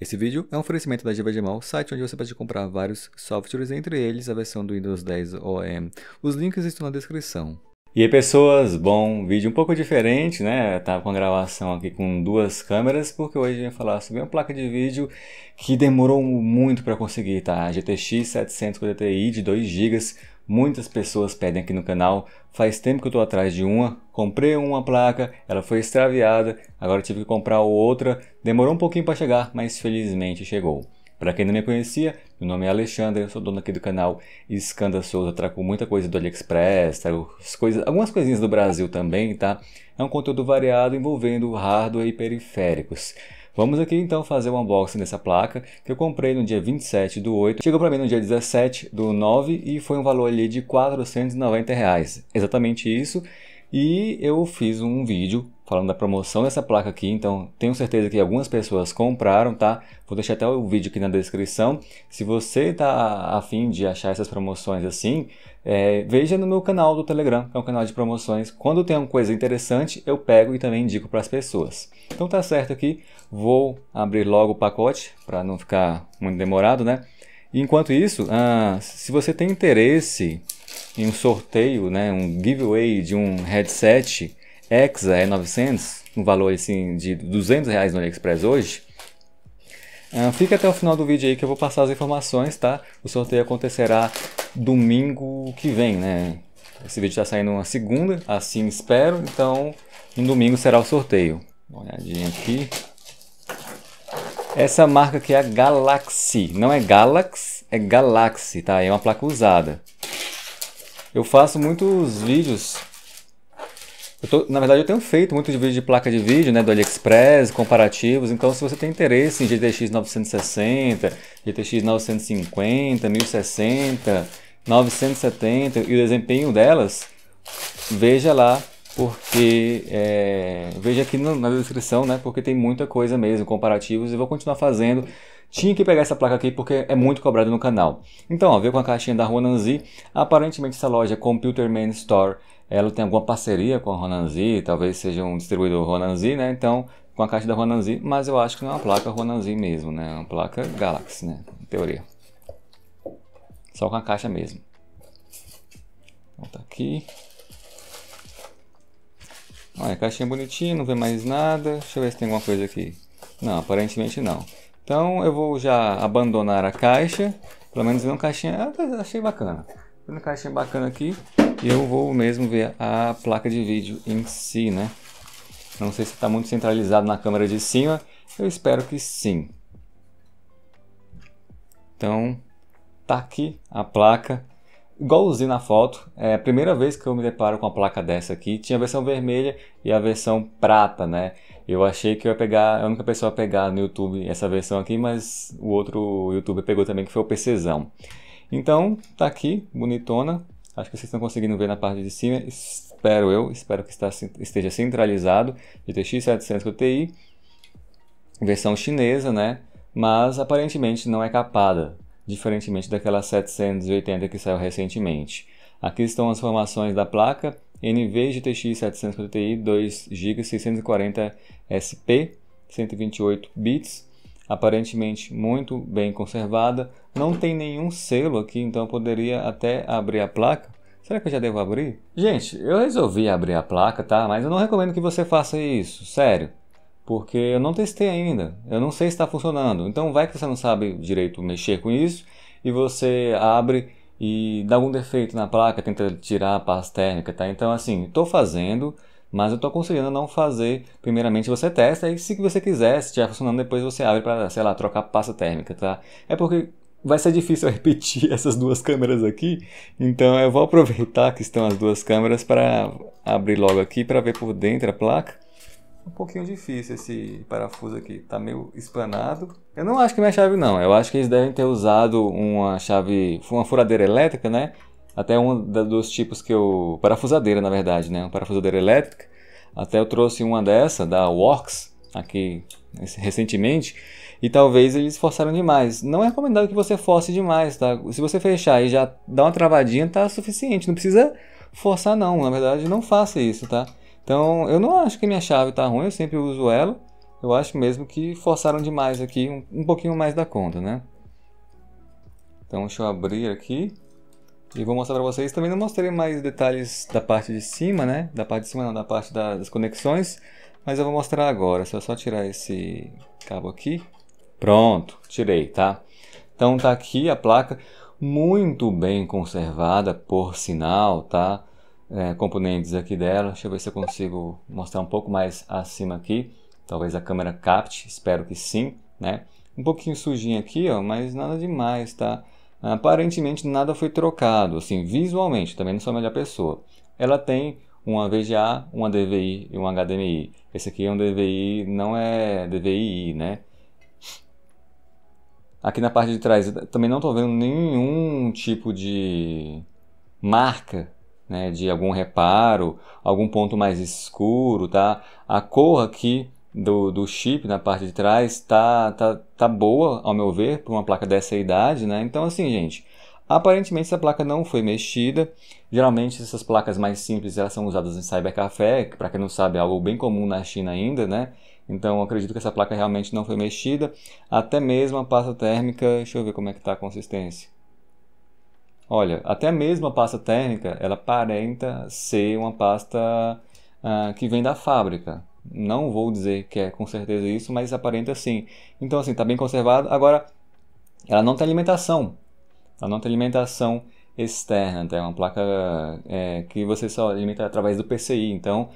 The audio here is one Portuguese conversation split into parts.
Esse vídeo é um oferecimento da GVGMAL, site onde você pode comprar vários softwares, entre eles a versão do Windows 10 OEM. Os links estão na descrição. E aí pessoas, bom, vídeo um pouco diferente, né? Eu tava com a gravação aqui com duas câmeras, porque hoje eu ia falar sobre uma placa de vídeo que demorou muito para conseguir, tá? A GTX 750 Ti de 2 GB Muitas pessoas pedem aqui no canal, faz tempo que eu estou atrás de uma, comprei uma placa, ela foi extraviada, agora tive que comprar outra, demorou um pouquinho para chegar, mas felizmente chegou. Para quem não me conhecia, meu nome é Alexandre, eu sou dono aqui do canal Escanda Souza, trago muita coisa do AliExpress, trago coisas, algumas coisinhas do Brasil também, tá? É um conteúdo variado envolvendo hardware e periféricos. Vamos aqui então fazer o um unboxing dessa placa que eu comprei no dia 27 do 8, chegou para mim no dia 17 do 9 e foi um valor ali de 490 reais, exatamente isso. E eu fiz um vídeo falando da promoção dessa placa aqui, então tenho certeza que algumas pessoas compraram, tá? Vou deixar até o vídeo aqui na descrição. Se você tá afim de achar essas promoções assim, é, veja no meu canal do Telegram, que é um canal de promoções. Quando tem uma coisa interessante, eu pego e também indico para as pessoas. Então tá certo aqui, vou abrir logo o pacote para não ficar muito demorado, né? enquanto isso, ah, se você tem interesse em um sorteio, né, um giveaway de um headset Exa E900, um valor assim de 200 reais no AliExpress hoje, ah, fica até o final do vídeo aí que eu vou passar as informações, tá? O sorteio acontecerá domingo que vem, né? Esse vídeo está saindo uma segunda, assim espero. Então, no domingo será o sorteio. Uma olhadinha aqui. Essa marca aqui é a Galaxy. Não é Galax, é Galaxy, tá? É uma placa usada. Eu faço muitos vídeos Tô, na verdade, eu tenho feito muitos vídeos de placa de vídeo, né, do AliExpress, comparativos. Então, se você tem interesse em GTX 960, GTX 950, 1060, 970 e o desempenho delas, veja lá, porque é, veja aqui na, descrição, né, porque tem muita coisa mesmo, comparativos. E vou continuar fazendo tinha que pegar essa placa aqui porque é muito cobrado no canal. Então, ó, veio com a caixinha da Rua Nanzi. Aparentemente essa loja é Computer Man Store ela tem alguma parceria com a Ronanzi, talvez seja um distribuidor Ronanzi, né? Então, com a caixa da Ronanzi, mas eu acho que não é uma placa Ronanzi mesmo, né? É uma placa Galaxy, né? Em teoria. Só com a caixa mesmo. Volta então, tá aqui. Olha, caixinha bonitinha, não vê mais nada. Deixa eu ver se tem alguma coisa aqui. Não, aparentemente não. Então eu vou já abandonar a caixa. Pelo menos vendo uma caixinha. Ah, tá, achei bacana. vendo uma caixinha bacana aqui. E eu vou mesmo ver a placa de vídeo em si, né? Não sei se está muito centralizado na câmera de cima, eu espero que sim. Então, tá aqui a placa. Igual usei na foto, é a primeira vez que eu me deparo com a placa dessa aqui. Tinha a versão vermelha e a versão prata, né? Eu achei que eu ia pegar, a única pessoa a pegar no YouTube essa versão aqui, mas o outro youtuber pegou também, que foi o PCzão. Então, tá aqui, bonitona, Acho que vocês estão conseguindo ver na parte de cima, espero eu, espero que está, esteja centralizado, GTX 700 Ti, versão chinesa, né? Mas aparentemente não é capada, diferentemente daquela 780 que saiu recentemente. Aqui estão as informações da placa NV GTX 700 Ti 2 GB 640 SP 128 bits, aparentemente muito bem conservada, não tem nenhum selo aqui, então eu poderia até abrir a placa. Será que eu já devo abrir? Gente, eu resolvi abrir a placa, tá? Mas eu não recomendo que você faça isso, sério. Porque eu não testei ainda. Eu não sei se está funcionando. Então vai que você não sabe direito mexer com isso e você abre e dá algum defeito na placa, tenta tirar a pasta térmica, tá? Então assim, estou fazendo, mas eu estou aconselhando não fazer. Primeiramente você testa e se você quiser, se estiver funcionando, depois você abre para, sei lá, trocar a pasta térmica, tá? É porque vai ser difícil eu repetir essas duas câmeras aqui, então eu vou aproveitar que estão as duas câmeras para abrir logo aqui para ver por dentro a placa. Um pouquinho difícil esse parafuso aqui, tá meio esplanado. Eu não acho que minha chave não, eu acho que eles devem ter usado uma chave, uma furadeira elétrica, né? Até um dos tipos que eu... parafusadeira na verdade, né? Uma parafusadeira elétrica. Até eu trouxe uma dessa, da Works, aqui recentemente e talvez eles forçaram demais. Não é recomendado que você force demais, tá? Se você fechar e já dá uma travadinha, tá suficiente. Não precisa forçar, não. Na verdade, não faça isso, tá? Então, eu não acho que minha chave tá ruim, eu sempre uso ela. Eu acho mesmo que forçaram demais aqui, um, um pouquinho mais da conta, né? Então, deixa eu abrir aqui. E vou mostrar para vocês. Também não mostrei mais detalhes da parte de cima, né? Da parte de cima não, da parte da, das conexões. Mas eu vou mostrar agora. Se eu só tirar esse cabo aqui. Pronto, tirei, tá? Então tá aqui a placa muito bem conservada, por sinal, tá? É, componentes aqui dela, deixa eu ver se eu consigo mostrar um pouco mais acima aqui, talvez a câmera capte, espero que sim, né? Um pouquinho sujinha aqui, ó, mas nada demais, tá? Aparentemente nada foi trocado, assim, visualmente, também não sou a melhor pessoa. Ela tem uma VGA, uma DVI e um HDMI. Esse aqui é um DVI, não é DVI, né? Aqui na parte de trás também não estou vendo nenhum tipo de marca, né, de algum reparo, algum ponto mais escuro, tá? A cor aqui do, do chip na parte de trás tá, tá, tá boa, ao meu ver, para uma placa dessa idade, né? Então assim, gente, aparentemente essa placa não foi mexida. Geralmente essas placas mais simples elas são usadas em cybercafé, para quem não sabe, é algo bem comum na China ainda, né? Então acredito que essa placa realmente não foi mexida, até mesmo a pasta térmica, deixa eu ver como é que está a consistência. Olha, até mesmo a pasta térmica, ela aparenta ser uma pasta ah, que vem da fábrica. Não vou dizer que é com certeza isso, mas aparenta sim. Então assim, está bem conservado. Agora, ela não tem alimentação. Ela não tem alimentação externa, então, é uma placa é, que você só alimenta através do PCI. Então,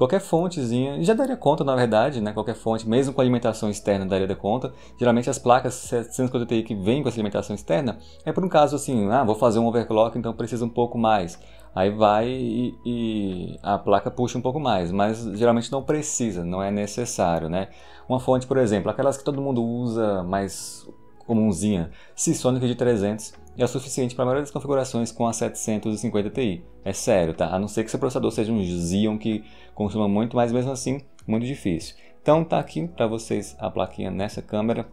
Qualquer fontezinha, já daria conta, na verdade, né? Qualquer fonte, mesmo com alimentação externa, daria conta. Geralmente as placas 750 Ti que vêm com essa alimentação externa é por um caso assim, ah, vou fazer um overclock, então precisa um pouco mais. Aí vai e, e a placa puxa um pouco mais, mas geralmente não precisa, não é necessário, né? Uma fonte, por exemplo, aquelas que todo mundo usa, mais comunzinha, Seasonic de 300, é o suficiente para a maioria das configurações com a 750 Ti. É sério, tá? A não ser que seu processador seja um Xeon que consuma muito, mas mesmo assim, muito difícil. Então tá aqui para vocês a plaquinha nessa câmera.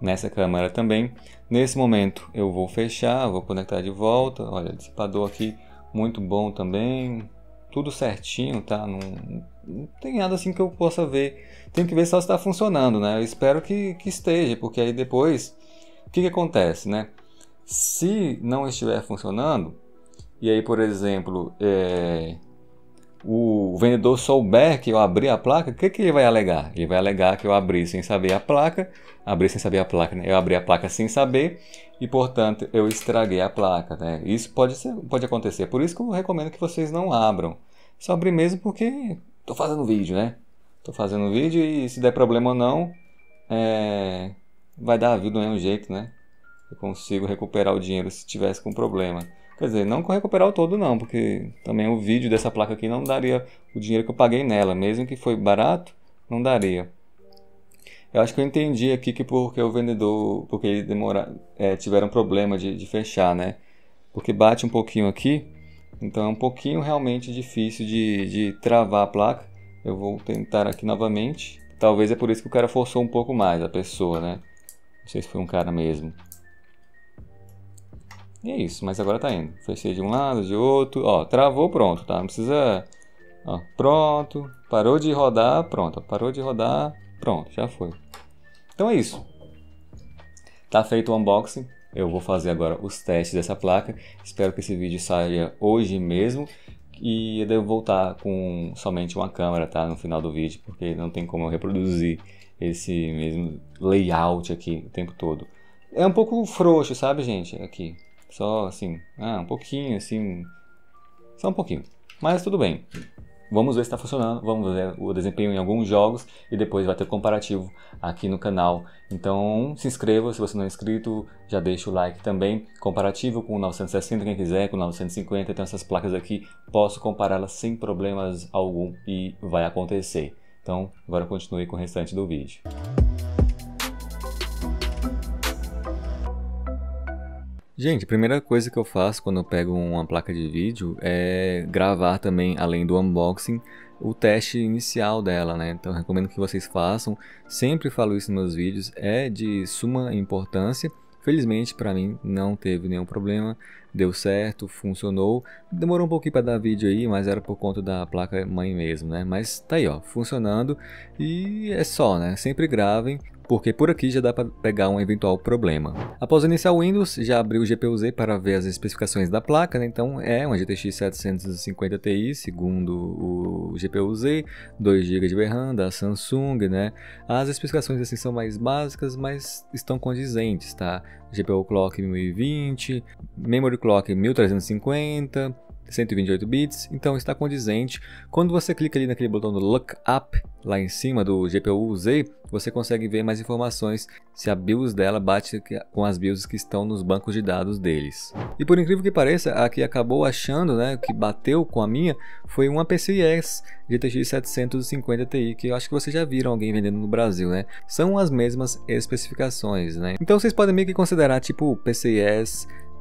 Nessa câmera também. Nesse momento eu vou fechar, vou conectar de volta. Olha, dissipador aqui muito bom também. Tudo certinho, tá? Não, não tem nada assim que eu possa ver. Tem que ver só se está funcionando, né? Eu espero que, que esteja, porque aí depois o que, que acontece, né? Se não estiver funcionando, e aí, por exemplo, é, o vendedor souber que eu abri a placa, o que, que ele vai alegar? Ele vai alegar que eu abri sem saber a placa, abri sem saber a placa, né? eu abri a placa sem saber e, portanto, eu estraguei a placa. Né? Isso pode, ser, pode acontecer, por isso que eu recomendo que vocês não abram. Só abri mesmo porque estou fazendo vídeo, né? Estou fazendo vídeo e se der problema ou não, é... vai dar a vida do mesmo jeito, né? Eu consigo recuperar o dinheiro se tivesse com problema. Quer dizer, não recuperar o todo não, porque também o vídeo dessa placa aqui não daria o dinheiro que eu paguei nela, mesmo que foi barato, não daria. Eu acho que eu entendi aqui que porque o vendedor, porque ele demoraram, é, tiveram problema de, de fechar, né? Porque bate um pouquinho aqui, então é um pouquinho realmente difícil de, de travar a placa. Eu vou tentar aqui novamente. Talvez é por isso que o cara forçou um pouco mais a pessoa, né? Não sei se foi um cara mesmo. E é isso, mas agora tá indo. Fechei de um lado, de outro. Ó, travou, pronto, tá? Não precisa. Ó, pronto. Parou de rodar, pronto. Parou de rodar, pronto, já foi. Então é isso. Tá feito o unboxing. Eu vou fazer agora os testes dessa placa. Espero que esse vídeo saia hoje mesmo. E eu devo voltar com somente uma câmera, tá? No final do vídeo, porque não tem como eu reproduzir esse mesmo layout aqui o tempo todo. É um pouco frouxo, sabe, gente? Aqui. Só assim, ah, um pouquinho, assim. Só um pouquinho. Mas tudo bem. Vamos ver se está funcionando, vamos ver o desempenho em alguns jogos e depois vai ter comparativo aqui no canal. Então se inscreva se você não é inscrito, já deixa o like também. Comparativo com o 960 quem quiser, com o 950, então essas placas aqui posso compará-las sem problemas algum e vai acontecer. Então agora continue com o restante do vídeo. Gente, a primeira coisa que eu faço quando eu pego uma placa de vídeo é gravar também, além do unboxing, o teste inicial dela, né? Então recomendo que vocês façam. Sempre falo isso nos meus vídeos, é de suma importância. Felizmente para mim não teve nenhum problema, deu certo, funcionou. Demorou um pouquinho para dar vídeo aí, mas era por conta da placa mãe mesmo, né? Mas tá aí, ó, funcionando e é só, né? Sempre gravem, porque por aqui já dá para pegar um eventual problema. Após iniciar o Windows, já abri o GPU-Z para ver as especificações da placa, né? então é uma GTX 750 Ti, segundo o GPU-Z, 2 GB de RAM da Samsung, né? As especificações assim são mais básicas, mas estão condizentes, tá? GPU Clock 1020, Memory Clock 1350, 128 bits, então está condizente. Quando você clica ali naquele botão do Look Up, lá em cima do GPU-Z, você consegue ver mais informações se a BIOS dela bate com as BIOS que estão nos bancos de dados deles. E por incrível que pareça, a que acabou achando, né, que bateu com a minha, foi uma PCIe GTX 750 Ti, que eu acho que vocês já viram alguém vendendo no Brasil, né? São as mesmas especificações, né? Então vocês podem meio que considerar tipo PCIe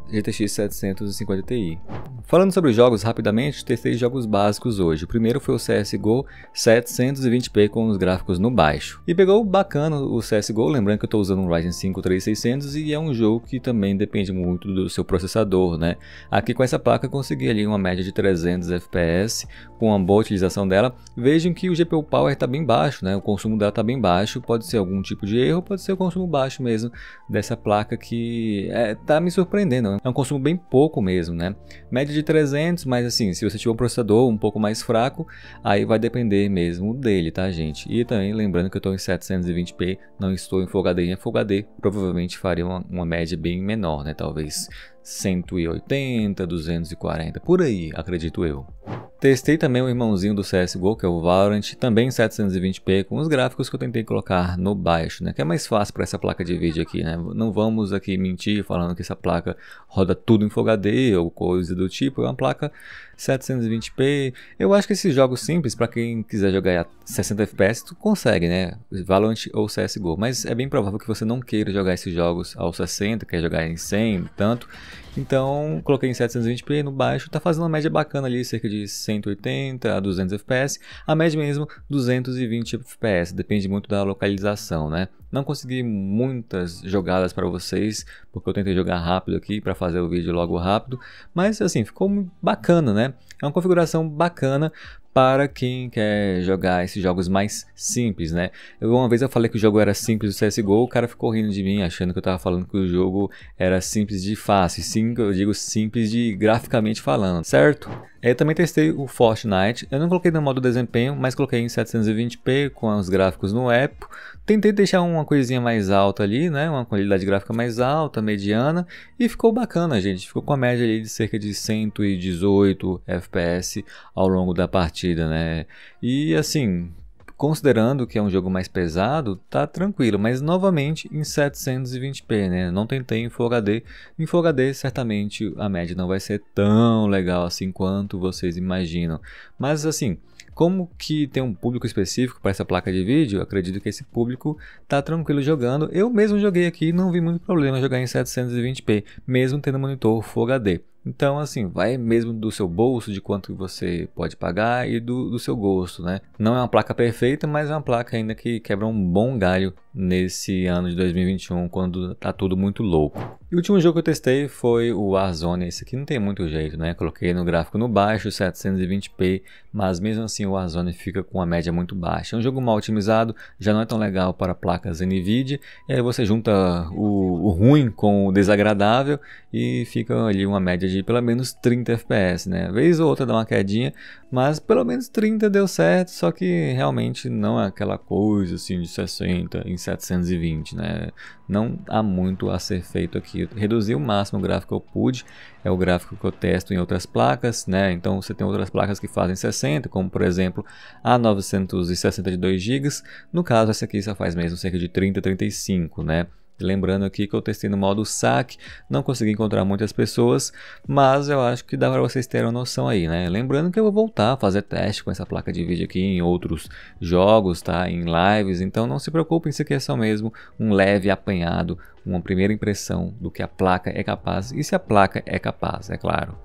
GTX 750 Ti. Falando sobre jogos rapidamente, testei jogos básicos hoje. O primeiro foi o CSGO 720p com os gráficos no baixo. E pegou bacana o CSGO, lembrando que eu estou usando um Ryzen 5 3600 e é um jogo que também depende muito do seu processador, né? Aqui com essa placa eu consegui ali uma média de 300 FPS com uma boa utilização dela. Vejam que o GPU Power está bem baixo, né? O consumo dela está bem baixo, pode ser algum tipo de erro, pode ser o consumo baixo mesmo dessa placa que está é, tá me surpreendendo, né? é um consumo bem pouco mesmo, né? Média de 300, mas assim, se você tiver um processador um pouco mais fraco, aí vai depender mesmo dele, tá, gente? E também lembrando que eu estou em 720p, não estou em Full HD, em Full HD provavelmente faria uma, uma média bem menor, né? Talvez 180, 240, por aí, acredito eu. Testei também o irmãozinho do CSGO, que é o Valorant, também 720p, com os gráficos que eu tentei colocar no baixo, né? Que é mais fácil para essa placa de vídeo aqui, né? Não vamos aqui mentir falando que essa placa roda tudo em Full HD ou coisa do tipo, é uma placa 720p. Eu acho que esses jogos simples, para quem quiser jogar a 60 FPS, tu consegue, né? Valorant ou CSGO. Mas é bem provável que você não queira jogar esses jogos aos 60, quer jogar em 100 tanto. Então, coloquei em 720p no baixo, tá fazendo uma média bacana ali, cerca de 180 a 200 FPS. A média mesmo, 220 FPS, depende muito da localização, né? Não consegui muitas jogadas para vocês, porque eu tentei jogar rápido aqui para fazer o vídeo logo rápido, mas assim, ficou bacana, né? É uma configuração bacana para quem quer jogar esses jogos mais simples, né? Eu, uma vez eu falei que o jogo era simples do CSGO, o cara ficou rindo de mim, achando que eu estava falando que o jogo era simples de fácil. Sim, eu digo simples de graficamente falando, certo? Eu também testei o Fortnite, eu não coloquei no modo desempenho, mas coloquei em 720p com os gráficos no Apple. Tentei deixar uma coisinha mais alta ali, né, uma qualidade gráfica mais alta, mediana, e ficou bacana, gente. Ficou com a média ali de cerca de 118 FPS ao longo da partida, né? E assim, Considerando que é um jogo mais pesado, tá tranquilo, mas novamente em 720p, né? Não tentei em Full HD. Em Full HD, certamente a média não vai ser tão legal assim quanto vocês imaginam. Mas assim, como que tem um público específico para essa placa de vídeo, acredito que esse público tá tranquilo jogando. Eu mesmo joguei aqui e não vi muito problema jogar em 720p, mesmo tendo monitor Full HD. Então, assim, vai mesmo do seu bolso, de quanto você pode pagar e do, do seu gosto, né? Não é uma placa perfeita, mas é uma placa ainda que quebra um bom galho nesse ano de 2021, quando tá tudo muito louco. E o último jogo que eu testei foi o Warzone. Esse aqui não tem muito jeito, né? Coloquei no gráfico no baixo, 720p, mas mesmo assim o Warzone fica com uma média muito baixa. É um jogo mal otimizado, já não é tão legal para placas NVIDIA, e aí você junta o, o ruim com o desagradável e fica ali uma média de atingir pelo menos 30 FPS, né? Vez ou outra dá uma quedinha, mas pelo menos 30 deu certo, só que realmente não é aquela coisa assim de 60 em 720, né? Não há muito a ser feito aqui. reduzi o máximo o gráfico que eu pude, é o gráfico que eu testo em outras placas, né? Então você tem outras placas que fazem 60, como por exemplo a 962 GB, no caso essa aqui só faz mesmo cerca de 30, 35, né? Lembrando aqui que eu testei no modo saque, não consegui encontrar muitas pessoas, mas eu acho que dá para vocês terem uma noção aí, né? Lembrando que eu vou voltar a fazer teste com essa placa de vídeo aqui em outros jogos, tá? Em lives, então não se preocupem, isso aqui é só mesmo um leve apanhado, uma primeira impressão do que a placa é capaz e se a placa é capaz, é claro.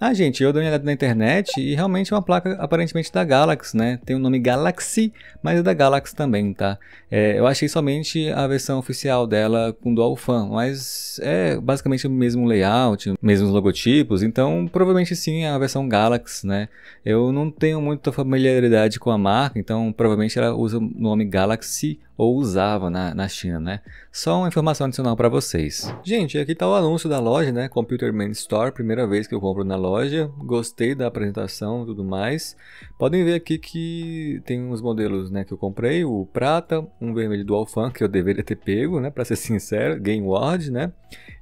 Ah, gente, eu dei uma olhada na internet e realmente é uma placa aparentemente da Galaxy, né? Tem o nome Galaxy, mas é da Galaxy também, tá? É, eu achei somente a versão oficial dela com dual fan, mas é basicamente o mesmo layout, mesmos logotipos, então provavelmente sim é a versão Galaxy, né? Eu não tenho muita familiaridade com a marca, então provavelmente ela usa o nome Galaxy ou usava na, na China, né? Só uma informação adicional para vocês. Gente, aqui tá o anúncio da loja, né? Computer Man Store, primeira vez que eu compro na loja loja, gostei da apresentação e tudo mais. Podem ver aqui que tem uns modelos né, que eu comprei, o prata, um vermelho do fan que eu deveria ter pego, né, para ser sincero, Game Ward, né,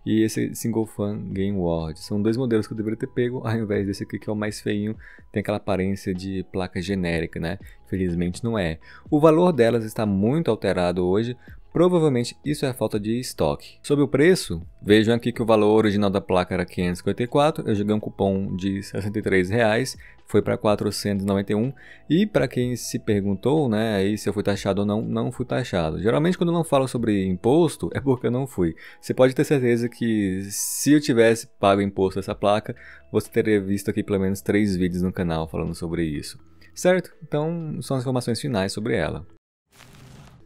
e esse Single Fan Game Ward. São dois modelos que eu deveria ter pego, ao invés desse aqui que é o mais feinho, tem aquela aparência de placa genérica, né, felizmente não é. O valor delas está muito alterado hoje, Provavelmente isso é falta de estoque. Sobre o preço, vejam aqui que o valor original da placa era 554, eu joguei um cupom de 63, reais, foi para 491 e para quem se perguntou, né, aí se eu fui taxado ou não, não fui taxado. Geralmente quando eu não falo sobre imposto é porque eu não fui. Você pode ter certeza que se eu tivesse pago imposto essa placa, você teria visto aqui pelo menos três vídeos no canal falando sobre isso. Certo? Então são as informações finais sobre ela.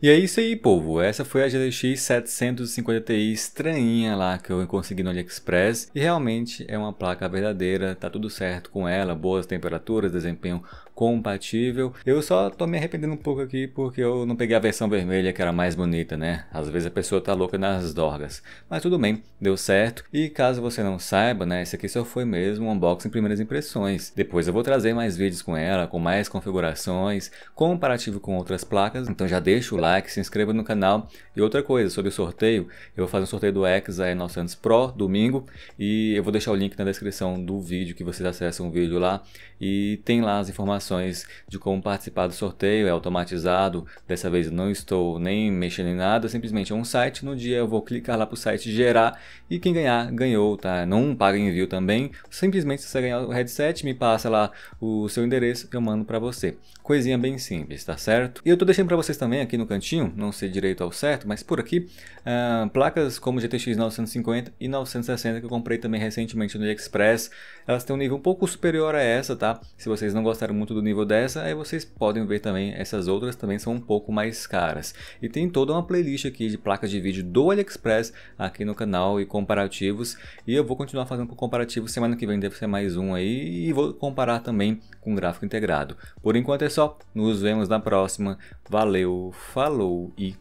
E é isso aí, povo. Essa foi a GTX 750 Ti estranhinha lá que eu consegui no AliExpress. E realmente é uma placa verdadeira, tá tudo certo com ela, boas temperaturas, desempenho compatível. Eu só tô me arrependendo um pouco aqui porque eu não peguei a versão vermelha que era mais bonita, né? Às vezes a pessoa tá louca nas dorgas. Mas tudo bem, deu certo. E caso você não saiba, né? Esse aqui só foi mesmo um unboxing primeiras impressões. Depois eu vou trazer mais vídeos com ela, com mais configurações, comparativo com outras placas. Então já deixa o like, se inscreva no canal. E outra coisa, sobre o sorteio, eu vou fazer um sorteio do X 900 Pro domingo e eu vou deixar o link na descrição do vídeo que vocês acessam o vídeo lá e tem lá as informações informações de como participar do sorteio, é automatizado. Dessa vez não estou nem mexendo em nada, simplesmente é um site. No dia eu vou clicar lá para o site gerar e quem ganhar, ganhou, tá? Não paga envio também. Simplesmente se você ganhar o headset, me passa lá o seu endereço que eu mando para você. Coisinha bem simples, tá certo? E eu estou deixando para vocês também aqui no cantinho, não sei direito ao certo, mas por aqui, ah, placas como GTX 950 e 960 que eu comprei também recentemente no AliExpress. Elas têm um nível um pouco superior a essa, tá? Se vocês não gostaram muito do nível dessa, aí vocês podem ver também, essas outras também são um pouco mais caras. E tem toda uma playlist aqui de placas de vídeo do AliExpress aqui no canal e comparativos. E eu vou continuar fazendo comparativos, semana que vem deve ser mais um aí, e vou comparar também com gráfico integrado. Por enquanto é só, nos vemos na próxima. Valeu, falou e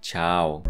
tchau!